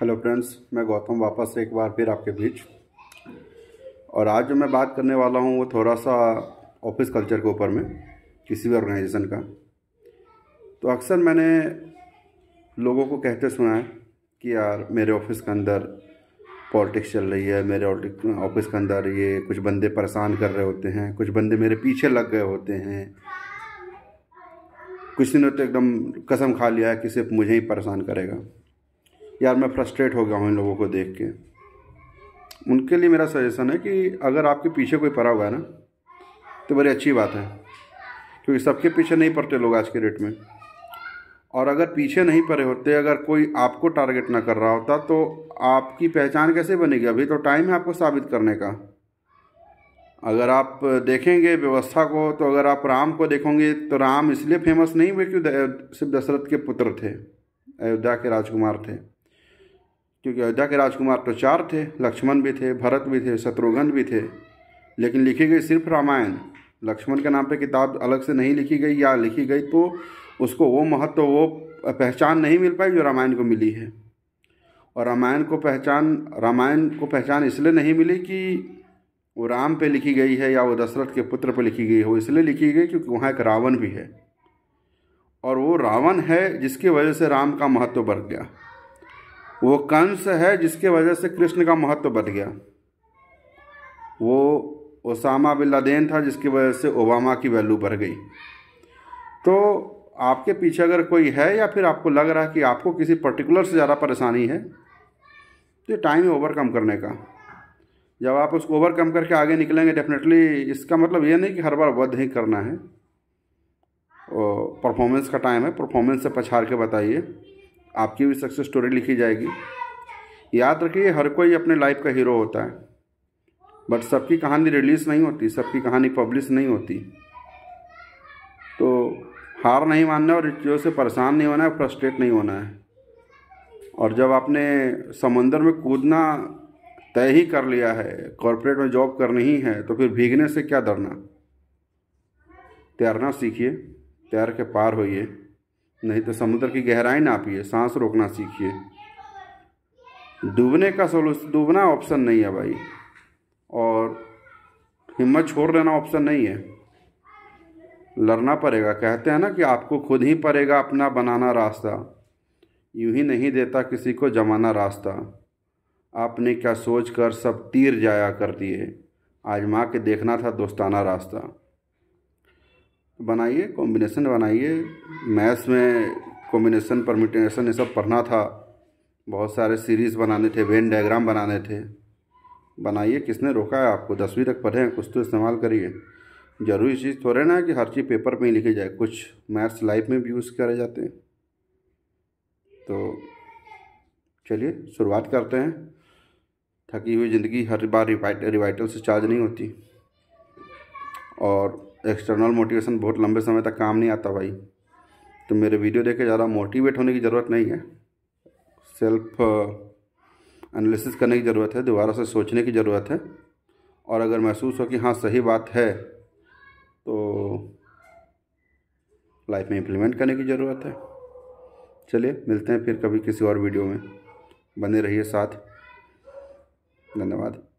hello friends मैं गौतम वापस एक बार फिर आपके बीच और आज जो मैं बात करने वाला हूँ वो थोड़ा सा ऑफिस कल्चर के ऊपर में किसी भी ऑर्गेनाइजेशन का तो अक्सर मैंने लोगों को कहते सुना है कि यार मेरे ऑफिस के अंदर पॉलिटिक्स चल रही है मेरे ऑफिस के अंदर ये कुछ बंदे परेशान कर रहे होते हैं कुछ बंदे मेरे पीछे लग गए होते हैं कुछ दिनों तो एकदम कसम खा लिया है कि सिर्फ मुझे ही परेशान करेगा यार मैं फ्रस्ट्रेट हो गया हूँ इन लोगों को देख के उनके लिए मेरा सजेशन है कि अगर आपके पीछे कोई पड़ा हुआ है ना तो बड़ी अच्छी बात है क्योंकि सबके पीछे नहीं पड़ते लोग आज के डेट में और अगर पीछे नहीं पड़े होते अगर कोई आपको टारगेट ना कर रहा होता तो आपकी पहचान कैसे बनेगी अभी तो टाइम है आपको साबित करने का अगर आप देखेंगे व्यवस्था को तो अगर आप राम को देखोगे तो राम इसलिए फेमस नहीं हुए क्योंकि सिर्फ दशरथ के पुत्र थे अयोध्या के राजकुमार थे क्योंकि अयोध्या के राजकुमार तो चार थे लक्ष्मण भी थे भरत भी थे शत्रुघ्न भी थे लेकिन लिखी गई सिर्फ रामायण लक्ष्मण के नाम पे किताब अलग से नहीं लिखी गई या लिखी गई तो उसको वो महत्व वो पहचान नहीं मिल पाई जो रामायण को मिली है और रामायण को पहचान रामायण को पहचान इसलिए नहीं मिली कि वो राम पे लिखी गई है या वो दशरथ के पुत्र पे लिखी गई है वो इसलिए लिखी गई क्योंकि वहाँ एक रावण भी है और वो रावण है जिसकी वजह से राम का महत्व बढ़ गया वो कंस है जिसके वजह से कृष्ण का महत्व बढ़ गया वो ओसामा बिन लादेन था जिसकी वजह से ओबामा की वैल्यू बढ़ गई तो आपके पीछे अगर कोई है या फिर आपको लग रहा है कि आपको किसी पर्टिकुलर से ज़्यादा परेशानी है तो ये टाइम है ओवरकम करने का जब आप उसको ओवरकम करके आगे निकलेंगे डेफिनेटली इसका मतलब ये नहीं कि हर बार वध ही करना है परफॉर्मेंस का टाइम है परफॉर्मेंस से पछाड़ के बताइए आपकी भी सक्सेस स्टोरी लिखी जाएगी याद रखिए हर कोई अपने लाइफ का हीरो होता है बट सबकी कहानी रिलीज़ नहीं होती सबकी कहानी पब्लिश नहीं होती तो हार नहीं मानना और चीज़ों से परेशान नहीं होना है फ्रस्ट्रेट नहीं होना है और जब आपने समुंदर में कूदना तय ही कर लिया है कॉरपोरेट में जॉब करनी ही है तो फिर भीगने से क्या डरना तैरना सीखिए तैर के पार होइए नहीं तो समुद्र की गहराई नापिए सांस रोकना सीखिए डूबने का सोल्यूशन डूबना ऑप्शन नहीं है भाई और हिम्मत छोड़ देना ऑप्शन नहीं है लड़ना पड़ेगा कहते हैं ना कि आपको खुद ही पड़ेगा अपना बनाना रास्ता यूं ही नहीं देता किसी को जमाना रास्ता आपने क्या सोच कर सब तीर जाया कर दिए आजमा के देखना था दोस्ताना रास्ता बनाइए कॉम्बिनेशन बनाइए मैथ्स में कॉम्बिनेशन परमिटेशन ये सब पढ़ना था बहुत सारे सीरीज़ बनाने थे वेन डायग्राम बनाने थे बनाइए किसने रोका है आपको दसवीं तक पढ़ें कुछ तो इस्तेमाल करिए ज़रूरी चीज़ थोड़े ना कि हर चीज़ पेपर में ही लिखी जाए कुछ मैथ्स लाइफ में भी यूज़ करे जाते हैं तो चलिए शुरुआत करते हैं थकी हुई ज़िंदगी हर बार रिवाइटल से चार्ज नहीं होती और एक्सटर्नल मोटिवेशन बहुत लंबे समय तक काम नहीं आता भाई तो मेरे वीडियो देख के ज़्यादा मोटिवेट होने की ज़रूरत नहीं है सेल्फ एनालिसिस uh, करने की ज़रूरत है दोबारा से सोचने की ज़रूरत है और अगर महसूस हो कि हाँ सही बात है तो लाइफ में इम्प्लीमेंट करने की ज़रूरत है चलिए मिलते हैं फिर कभी किसी और वीडियो में बने रहिए साथ धन्यवाद